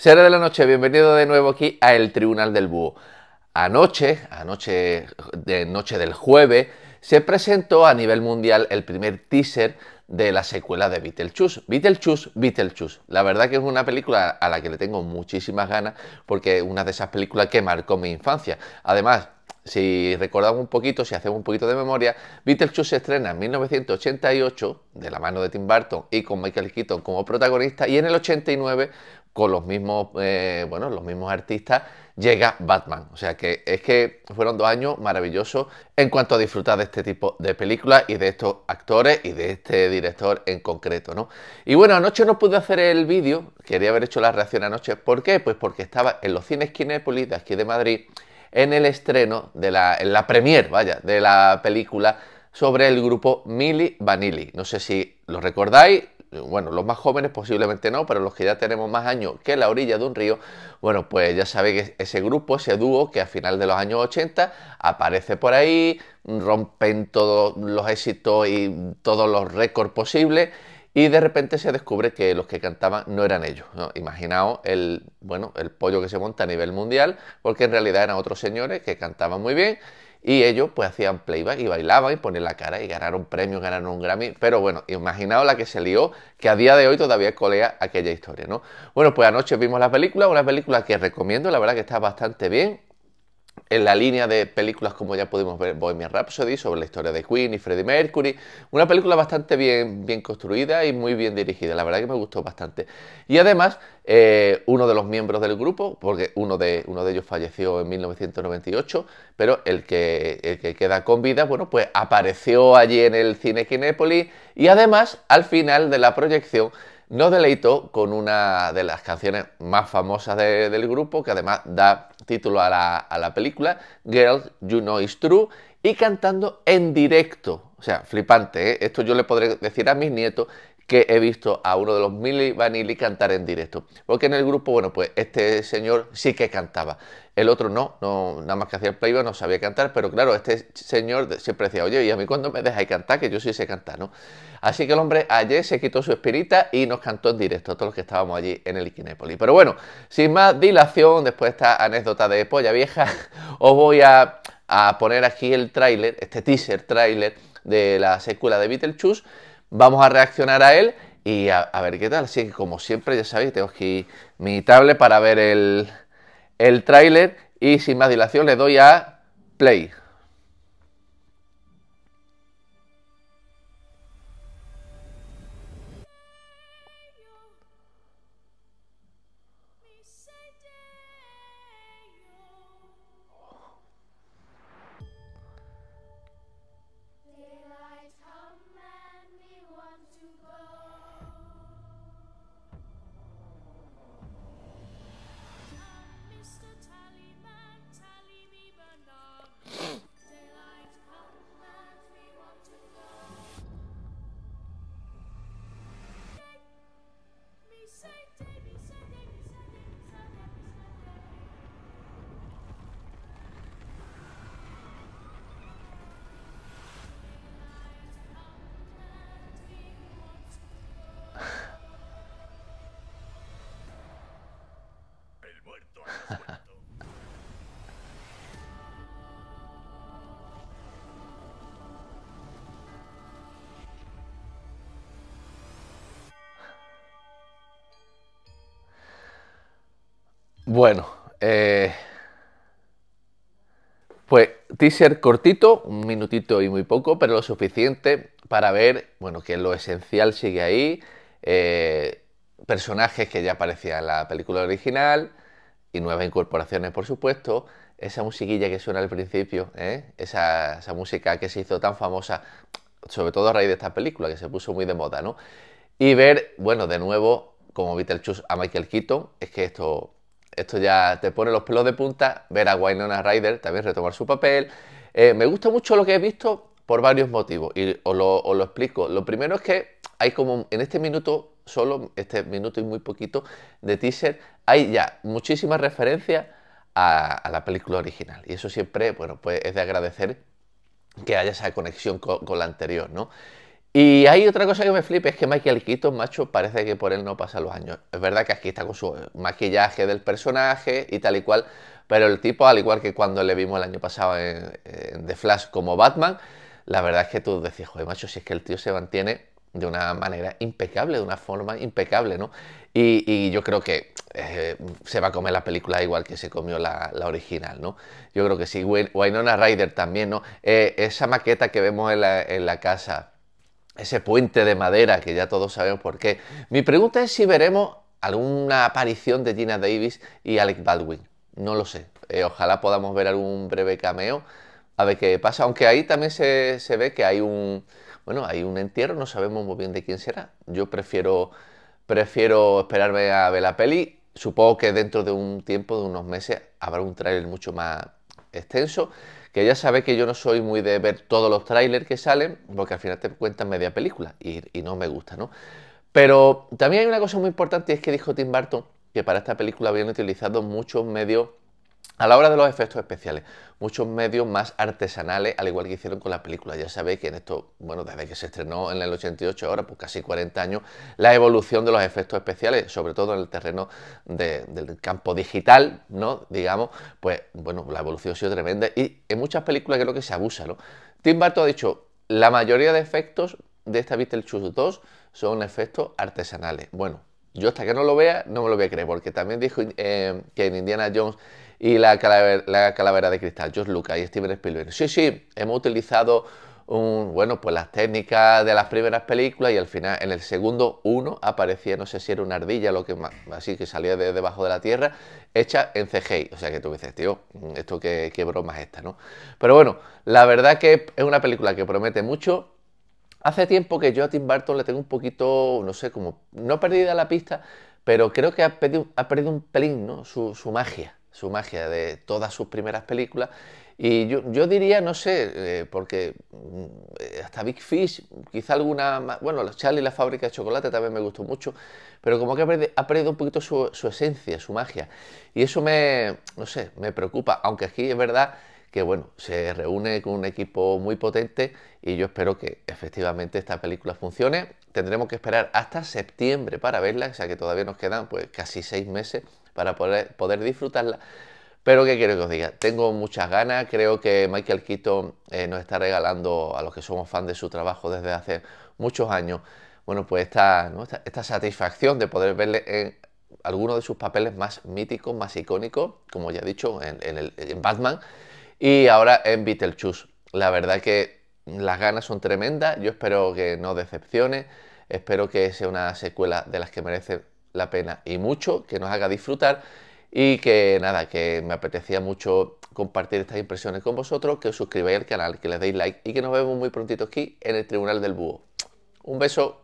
Será de la noche, bienvenido de nuevo aquí a El Tribunal del Búho. Anoche, anoche de noche del jueves, se presentó a nivel mundial el primer teaser de la secuela de Beetlejuice. Beetlejuice, Beetlejuice. La verdad que es una película a la que le tengo muchísimas ganas porque es una de esas películas que marcó mi infancia. Además, si recordamos un poquito, si hacemos un poquito de memoria, Beetlejuice se estrena en 1988 de la mano de Tim Burton y con Michael Keaton como protagonista y en el 89 con los mismos, eh, bueno, los mismos artistas llega Batman. O sea que es que fueron dos años maravillosos en cuanto a disfrutar de este tipo de películas y de estos actores y de este director en concreto, ¿no? Y bueno, anoche no pude hacer el vídeo, quería haber hecho la reacción anoche. ¿Por qué? Pues porque estaba en los cines Kinépolis de aquí de Madrid en el estreno, de la, en la premier, vaya, de la película sobre el grupo Mili Vanilli. No sé si lo recordáis, bueno, los más jóvenes posiblemente no, pero los que ya tenemos más años que la orilla de un río, bueno, pues ya sabéis que ese grupo, ese dúo que a final de los años 80 aparece por ahí, rompen todos los éxitos y todos los récords posibles y de repente se descubre que los que cantaban no eran ellos. ¿no? Imaginaos el, bueno, el pollo que se monta a nivel mundial, porque en realidad eran otros señores que cantaban muy bien y ellos pues hacían playback y bailaban y ponían la cara y ganaron premios, ganaron un Grammy, pero bueno, imaginaos la que se lió, que a día de hoy todavía colea aquella historia, ¿no? Bueno, pues anoche vimos la película, una película que recomiendo, la verdad que está bastante bien, en la línea de películas como ya pudimos ver Bohemian Rhapsody, sobre la historia de Queen y Freddie Mercury. Una película bastante bien, construida y muy bien dirigida, la verdad que me gustó bastante. Y además, eh, uno de los miembros del grupo, porque uno de, ellos falleció en 1998, pero el que, el que queda con vida, bueno, pues apareció allí en el cine Kinépolis y además, al final de la proyección, nos deleitó con una de las canciones más famosas del grupo, que además da título a la, película, Girls, You Know It's True, y cantando en directo. O sea, flipante, ¿eh? Esto yo le podré decir a mis nietos que he visto a uno de los Milli Vanilli cantar en directo. Porque en el grupo, bueno, pues este señor sí que cantaba. El otro no, no nada más que hacía el playback, no sabía cantar, pero claro, este señor siempre decía, oye, ¿y a mí cuando me dejáis cantar? Que yo sí sé cantar, ¿no? Así que el hombre ayer se quitó su espirita y nos cantó en directo todos los que estábamos allí en el Iquinépoli. Pero bueno, sin más dilación, después de esta anécdota de polla vieja, os voy a, poner aquí el tráiler, este teaser tráiler de la secuela de Beetlejuice vamos a reaccionar a él y a, ver qué tal. Así que como siempre, ya sabéis, tengo aquí mi tablet para ver el, el tráiler y sin más dilación le doy a play. Bueno, eh, pues teaser cortito, un minutito y muy poco, pero lo suficiente para ver, bueno, que lo esencial sigue ahí, eh, personajes que ya aparecían en la película original, y nuevas incorporaciones, por supuesto. Esa musiquilla que suena al principio, ¿eh? esa, música que se hizo tan famosa, sobre todo a raíz de esta película, que se puso muy de moda, ¿no? Y ver, bueno, de nuevo, como chus a Michael Keaton, es que esto, esto ya te pone los pelos de punta. Ver a Wynonna Ryder también retomar su papel. Eh, me gusta mucho lo que he visto por varios motivos y os lo explico. Lo primero es que hay como, en este minuto solo este minuto y muy poquito de teaser, hay ya muchísimas referencias a, la película original. Y eso siempre, bueno, pues es de agradecer que haya esa conexión con, la anterior, ¿no? Y hay otra cosa que me flipa, es que Michael Keaton, macho, parece que por él no pasa los años. Es verdad que aquí está con su eh, maquillaje del personaje y tal y cual, pero el tipo, al igual que cuando le vimos el año pasado en, en The Flash como Batman, la verdad es que tú decís, joder, macho, si es que el tío se mantiene de una manera impecable, de una forma impecable, ¿no? Y, yo creo que eh, se va a comer la película igual que se comió la, original, ¿no? Yo creo que sí. Winona Ryder también, ¿no? Eh, esa maqueta que vemos en la, casa, ese puente de madera que ya todos sabemos por qué. Mi pregunta es si veremos alguna aparición de Gina Davis y Alec Baldwin. No lo sé. Eh, ojalá podamos ver algún breve cameo. A ver qué pasa. Aunque ahí también se ve que hay un bueno, hay un entierro, no sabemos muy bien de quién será. Yo prefiero, prefiero esperarme a ver la peli. Supongo que dentro de un tiempo, de unos meses, habrá un tráiler mucho más extenso. Que ya sabéis que yo no soy muy de ver todos los tráilers que salen, porque al final te cuentan media película y, y no me gusta, ¿no? Pero también hay una cosa muy importante y es que dijo Tim Burton que para esta película habían utilizado muchos medios a la hora de los efectos especiales, muchos medios más artesanales, al igual que hicieron con la película. Ya sabéis que en esto, bueno, desde que se estrenó en el 88, ahora pues casi 40 años, la evolución de los efectos especiales, sobre todo en el terreno del campo digital, ¿no? Digamos, pues bueno, la evolución ha sido tremenda y en muchas películas creo que se abusa, ¿no? Tim Burton ha dicho, la mayoría de efectos de esta Beetlejuice 2 son efectos artesanales. Bueno, yo hasta que no lo vea, no me lo voy a creer, porque también dijo eh, que en Indiana Jones y la calavera, de cristal, George Lucas y Steven Spielberg. Sí, sí, hemos utilizado un, bueno, pues las técnicas de las primeras películas y al final, en el segundo, uno aparecía, no sé si era una ardilla, lo que más, así que salía de debajo de la tierra, hecha en CGI. O sea que tú dices, tío, esto qué, qué broma es esta, ¿no? Pero bueno, la verdad que es una película que promete mucho Hace tiempo que yo a Tim Burton le tengo un poquito, no sé, como no perdida la pista, pero creo que ha perdido, un pelín ¿no? su, magia, su magia de todas sus primeras películas. Y yo, diría, no sé, eh, porque mm, hasta Big Fish, quizá alguna, más, bueno, Charlie la fábrica de chocolate también me gustó mucho, pero como que ha perdido, un poquito su, su esencia, su magia. Y eso me, no sé, me preocupa, aunque aquí es verdad que bueno, se reúne con un equipo muy potente y yo espero que efectivamente esta película funcione. Tendremos que esperar hasta septiembre para verla, o sea que todavía nos quedan pues casi seis meses para poder, disfrutarla. Pero qué quiero que os diga, tengo muchas ganas, creo que Michael Keaton eh, nos está regalando a los que somos fans de su trabajo desde hace muchos años, bueno, pues esta, esta, satisfacción de poder verle en alguno de sus papeles más míticos, más icónicos, como ya he dicho, en, en Batman, y ahora en Beetlejuice. La verdad que las ganas son tremendas. Yo espero que no decepcione. Espero que sea una secuela de las que merece la pena y mucho, que nos haga disfrutar. Y que nada, que me apetecía mucho compartir estas impresiones con vosotros, que os suscribáis al canal, que le deis like y que nos vemos muy prontito aquí en el Tribunal del Búho. Un beso.